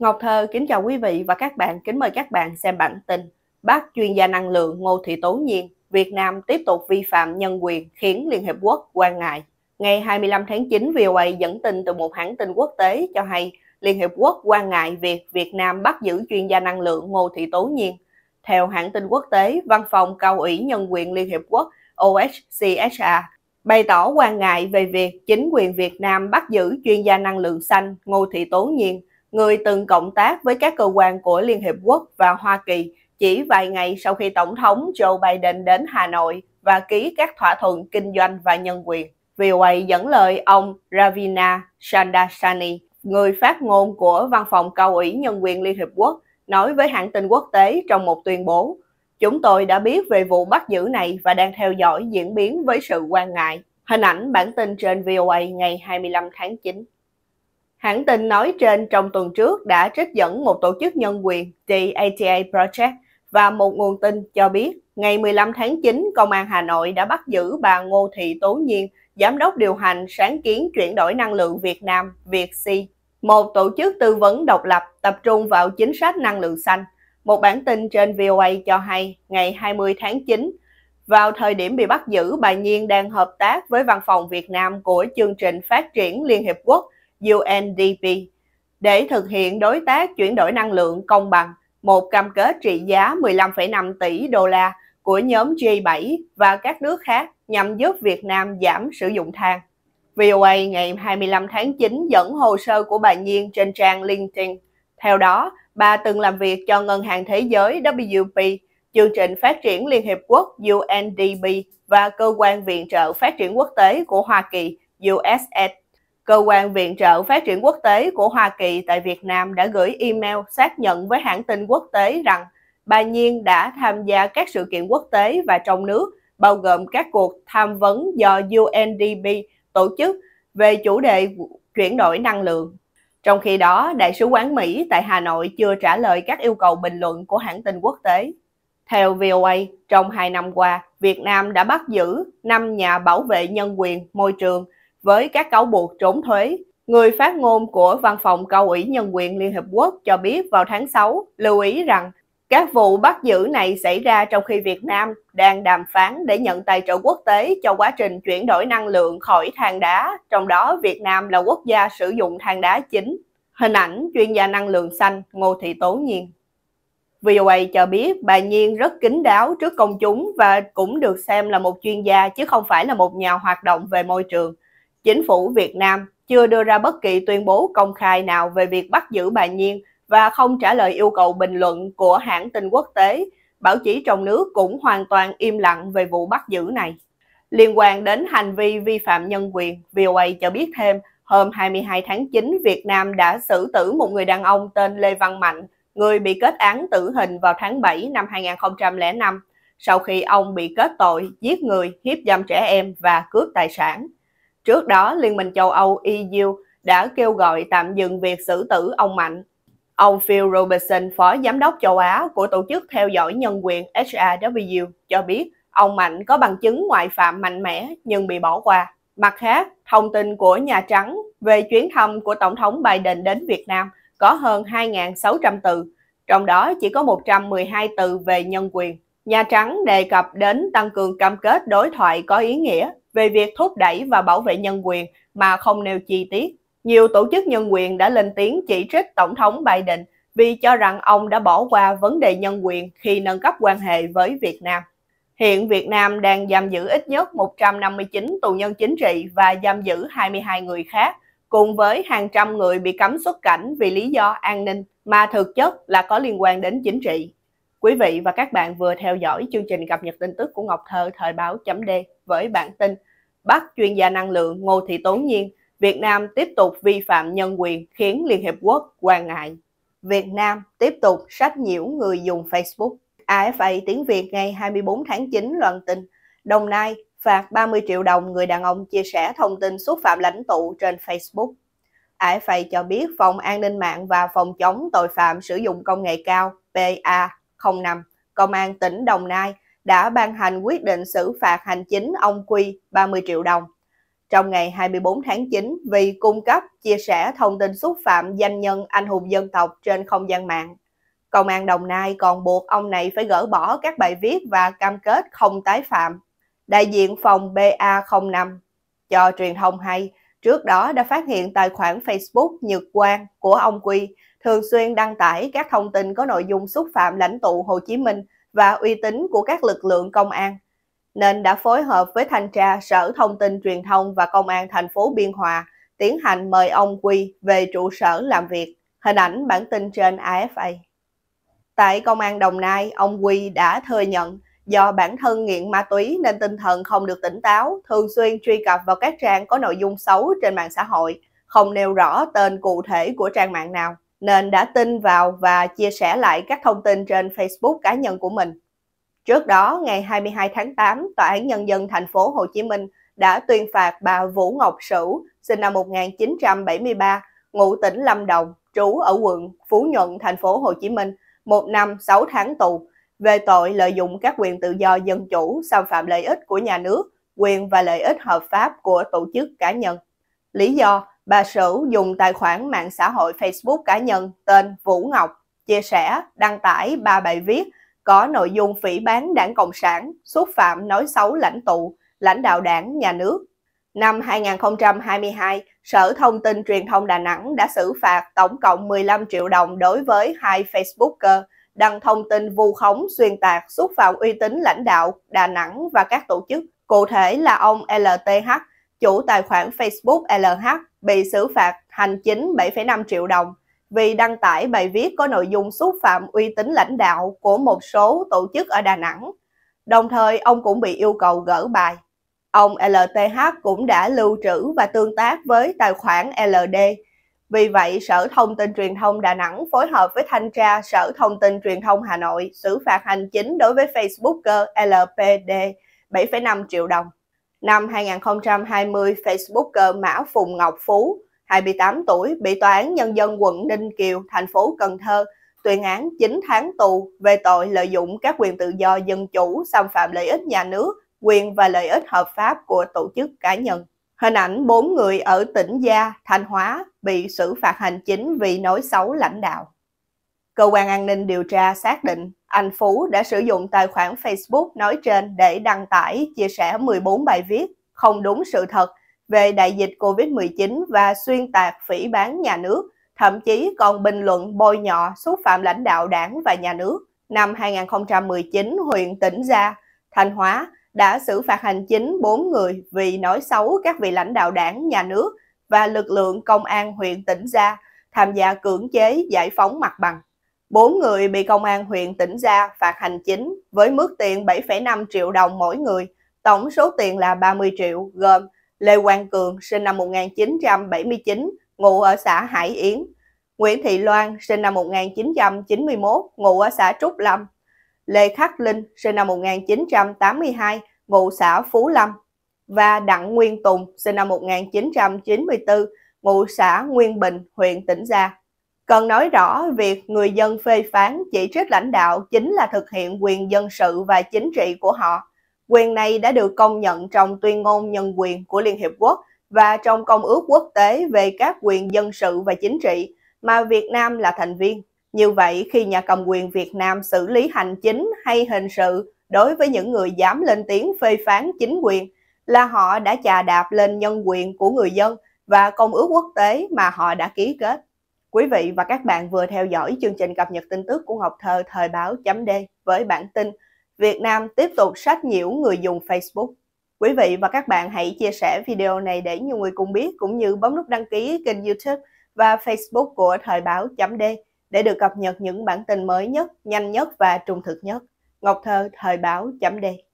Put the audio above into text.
Ngọc Thơ kính chào quý vị và các bạn, kính mời các bạn xem bản tin. Bác chuyên gia năng lượng Ngô Thị Tố Nhiên, Việt Nam tiếp tục vi phạm nhân quyền khiến Liên Hiệp Quốc quan ngại. Ngày 25 tháng 9, VOA dẫn tin từ một hãng tin quốc tế cho hay Liên Hiệp Quốc quan ngại việc Việt Nam bắt giữ chuyên gia năng lượng Ngô Thị Tố Nhiên. Theo hãng tin quốc tế, Văn phòng Cao ủy Nhân quyền Liên Hiệp Quốc OHCHA bày tỏ quan ngại về việc chính quyền Việt Nam bắt giữ chuyên gia năng lượng xanh Ngô Thị Tố Nhiên người từng cộng tác với các cơ quan của Liên Hiệp Quốc và Hoa Kỳ chỉ vài ngày sau khi Tổng thống Joe Biden đến Hà Nội và ký các thỏa thuận kinh doanh và nhân quyền. VOA dẫn lời ông Ravina Sandasani, người phát ngôn của Văn phòng Cao ủy Nhân quyền Liên Hiệp Quốc, nói với hãng tin quốc tế trong một tuyên bố, Chúng tôi đã biết về vụ bắt giữ này và đang theo dõi diễn biến với sự quan ngại. Hình ảnh bản tin trên VOA ngày 25 tháng 9. Hãng tin nói trên trong tuần trước đã trích dẫn một tổ chức nhân quyền, The ATA Project, và một nguồn tin cho biết ngày 15 tháng 9, Công an Hà Nội đã bắt giữ bà Ngô Thị Tố Nhiên, Giám đốc điều hành sáng kiến chuyển đổi năng lượng Việt Nam, Việt Si, một tổ chức tư vấn độc lập tập trung vào chính sách năng lượng xanh. Một bản tin trên VOA cho hay, ngày 20 tháng 9, vào thời điểm bị bắt giữ, bà Nhiên đang hợp tác với văn phòng Việt Nam của chương trình phát triển Liên Hiệp Quốc – UNDP để thực hiện đối tác chuyển đổi năng lượng công bằng, một cam kết trị giá 15,5 tỷ đô la của nhóm G7 và các nước khác nhằm giúp Việt Nam giảm sử dụng than. VOA ngày 25 tháng 9 dẫn hồ sơ của bà Nhiên trên trang LinkedIn. Theo đó, bà từng làm việc cho Ngân hàng Thế giới WP, Chương trình Phát triển Liên Hiệp Quốc UNDP và Cơ quan Viện trợ Phát triển Quốc tế của Hoa Kỳ USAID Cơ quan Viện trợ Phát triển Quốc tế của Hoa Kỳ tại Việt Nam đã gửi email xác nhận với hãng tin quốc tế rằng bà Nhiên đã tham gia các sự kiện quốc tế và trong nước, bao gồm các cuộc tham vấn do UNDP tổ chức về chủ đề chuyển đổi năng lượng. Trong khi đó, Đại sứ quán Mỹ tại Hà Nội chưa trả lời các yêu cầu bình luận của hãng tin quốc tế. Theo VOA, trong hai năm qua, Việt Nam đã bắt giữ 5 nhà bảo vệ nhân quyền môi trường – với các cáo buộc trốn thuế. Người phát ngôn của Văn phòng Cao ủy Nhân quyền Liên hợp Quốc cho biết vào tháng 6 lưu ý rằng các vụ bắt giữ này xảy ra trong khi Việt Nam đang đàm phán để nhận tài trợ quốc tế cho quá trình chuyển đổi năng lượng khỏi than đá, trong đó Việt Nam là quốc gia sử dụng than đá chính. Hình ảnh chuyên gia năng lượng xanh Ngô Thị Tố Nhiên. VOA cho biết bà Nhiên rất kín đáo trước công chúng và cũng được xem là một chuyên gia chứ không phải là một nhà hoạt động về môi trường chính phủ Việt Nam chưa đưa ra bất kỳ tuyên bố công khai nào về việc bắt giữ bà Nhiên và không trả lời yêu cầu bình luận của hãng tin quốc tế. Báo chí trong nước cũng hoàn toàn im lặng về vụ bắt giữ này. Liên quan đến hành vi vi phạm nhân quyền, VOA cho biết thêm, hôm 22 tháng 9, Việt Nam đã xử tử một người đàn ông tên Lê Văn Mạnh, người bị kết án tử hình vào tháng 7 năm 2005, sau khi ông bị kết tội giết người, hiếp dâm trẻ em và cướp tài sản. Trước đó, Liên minh châu Âu EU đã kêu gọi tạm dừng việc xử tử ông Mạnh. Ông Phil Robertson, phó giám đốc châu Á của tổ chức theo dõi nhân quyền HRW, cho biết ông Mạnh có bằng chứng ngoại phạm mạnh mẽ nhưng bị bỏ qua. Mặt khác, thông tin của Nhà Trắng về chuyến thăm của Tổng thống Biden đến Việt Nam có hơn 2.600 từ, trong đó chỉ có 112 từ về nhân quyền. Nhà Trắng đề cập đến tăng cường cam kết đối thoại có ý nghĩa về việc thúc đẩy và bảo vệ nhân quyền mà không nêu chi tiết. Nhiều tổ chức nhân quyền đã lên tiếng chỉ trích Tổng thống Biden vì cho rằng ông đã bỏ qua vấn đề nhân quyền khi nâng cấp quan hệ với Việt Nam. Hiện Việt Nam đang giam giữ ít nhất 159 tù nhân chính trị và giam giữ 22 người khác, cùng với hàng trăm người bị cấm xuất cảnh vì lý do an ninh mà thực chất là có liên quan đến chính trị. Quý vị và các bạn vừa theo dõi chương trình cập nhật tin tức của Ngọc Thơ thời báo chấm D với bản tin bắt chuyên gia năng lượng Ngô Thị Tố Nhiên, Việt Nam tiếp tục vi phạm nhân quyền khiến Liên Hiệp Quốc quan ngại. Việt Nam tiếp tục sách nhiễu người dùng Facebook. AFA tiếng Việt ngày 24 tháng 9 loan tin, Đồng Nai phạt 30 triệu đồng người đàn ông chia sẻ thông tin xúc phạm lãnh tụ trên Facebook. AFA cho biết Phòng An ninh mạng và Phòng chống tội phạm sử dụng công nghệ cao PA05, Công an tỉnh Đồng Nai đã ban hành quyết định xử phạt hành chính ông Quy 30 triệu đồng. Trong ngày 24 tháng 9, vì cung cấp, chia sẻ thông tin xúc phạm danh nhân anh hùng dân tộc trên không gian mạng, Công an Đồng Nai còn buộc ông này phải gỡ bỏ các bài viết và cam kết không tái phạm. Đại diện phòng BA05 cho truyền thông hay, trước đó đã phát hiện tài khoản Facebook Nhật Quang của ông Quy thường xuyên đăng tải các thông tin có nội dung xúc phạm lãnh tụ Hồ Chí Minh – và uy tín của các lực lượng công an, nên đã phối hợp với thanh tra Sở Thông tin Truyền thông và Công an thành phố Biên Hòa tiến hành mời ông Quy về trụ sở làm việc. Hình ảnh bản tin trên AFA. Tại Công an Đồng Nai, ông Quy đã thừa nhận do bản thân nghiện ma túy nên tinh thần không được tỉnh táo, thường xuyên truy cập vào các trang có nội dung xấu trên mạng xã hội, không nêu rõ tên cụ thể của trang mạng nào nên đã tin vào và chia sẻ lại các thông tin trên Facebook cá nhân của mình. Trước đó, ngày 22 tháng 8, Tòa án Nhân dân thành phố Hồ Chí Minh đã tuyên phạt bà Vũ Ngọc Sửu, sinh năm 1973, ngụ tỉnh Lâm Đồng, trú ở quận Phú Nhuận, thành phố Hồ Chí Minh, một năm 6 tháng tù về tội lợi dụng các quyền tự do dân chủ xâm phạm lợi ích của nhà nước, quyền và lợi ích hợp pháp của tổ chức cá nhân. Lý do bà Sửu dùng tài khoản mạng xã hội Facebook cá nhân tên Vũ Ngọc chia sẻ, đăng tải ba bài viết có nội dung phỉ bán đảng Cộng sản, xúc phạm nói xấu lãnh tụ, lãnh đạo đảng, nhà nước. Năm 2022, Sở Thông tin Truyền thông Đà Nẵng đã xử phạt tổng cộng 15 triệu đồng đối với hai Facebooker đăng thông tin vu khống xuyên tạc xúc phạm uy tín lãnh đạo Đà Nẵng và các tổ chức, cụ thể là ông LTH, chủ tài khoản Facebook LH bị xử phạt hành chính 7,5 triệu đồng vì đăng tải bài viết có nội dung xúc phạm uy tín lãnh đạo của một số tổ chức ở Đà Nẵng. Đồng thời, ông cũng bị yêu cầu gỡ bài. Ông LTH cũng đã lưu trữ và tương tác với tài khoản LD. Vì vậy, Sở Thông tin Truyền thông Đà Nẵng phối hợp với thanh tra Sở Thông tin Truyền thông Hà Nội xử phạt hành chính đối với Facebooker LPD 7,5 triệu đồng. Năm 2020, Facebooker Mã Phùng Ngọc Phú, 28 tuổi, bị Tòa án Nhân dân quận Ninh Kiều, thành phố Cần Thơ, tuyên án 9 tháng tù về tội lợi dụng các quyền tự do dân chủ xâm phạm lợi ích nhà nước, quyền và lợi ích hợp pháp của tổ chức cá nhân. Hình ảnh 4 người ở tỉnh Gia, Thanh Hóa bị xử phạt hành chính vì nói xấu lãnh đạo. Cơ quan an ninh điều tra xác định anh Phú đã sử dụng tài khoản Facebook nói trên để đăng tải, chia sẻ 14 bài viết không đúng sự thật về đại dịch COVID-19 và xuyên tạc phỉ bán nhà nước, thậm chí còn bình luận bôi nhọ xúc phạm lãnh đạo đảng và nhà nước. Năm 2019, huyện tỉnh Gia, Thanh Hóa đã xử phạt hành chính 4 người vì nói xấu các vị lãnh đạo đảng, nhà nước và lực lượng công an huyện tỉnh Gia tham gia cưỡng chế giải phóng mặt bằng. 4 người bị công an huyện tỉnh Gia phạt hành chính với mức tiền 7,5 triệu đồng mỗi người, tổng số tiền là 30 triệu, gồm Lê Quang Cường sinh năm 1979, ngụ ở xã Hải Yến, Nguyễn Thị Loan sinh năm 1991, ngụ ở xã Trúc Lâm, Lê Khắc Linh sinh năm 1982, ngụ xã Phú Lâm và Đặng Nguyên Tùng sinh năm 1994, ngụ xã Nguyên Bình, huyện tỉnh Gia cần nói rõ việc người dân phê phán chỉ trích lãnh đạo chính là thực hiện quyền dân sự và chính trị của họ. Quyền này đã được công nhận trong tuyên ngôn nhân quyền của Liên Hiệp Quốc và trong Công ước Quốc tế về các quyền dân sự và chính trị mà Việt Nam là thành viên. Như vậy, khi nhà cầm quyền Việt Nam xử lý hành chính hay hình sự đối với những người dám lên tiếng phê phán chính quyền là họ đã chà đạp lên nhân quyền của người dân và Công ước Quốc tế mà họ đã ký kết. Quý vị và các bạn vừa theo dõi chương trình cập nhật tin tức của Ngọc Thơ thời báo chấm D với bản tin Việt Nam tiếp tục sách nhiễu người dùng Facebook. Quý vị và các bạn hãy chia sẻ video này để nhiều người cùng biết cũng như bấm nút đăng ký kênh YouTube và Facebook của thời báo chấm D để được cập nhật những bản tin mới nhất, nhanh nhất và trung thực nhất. Ngọc Thơ thời báo chấm D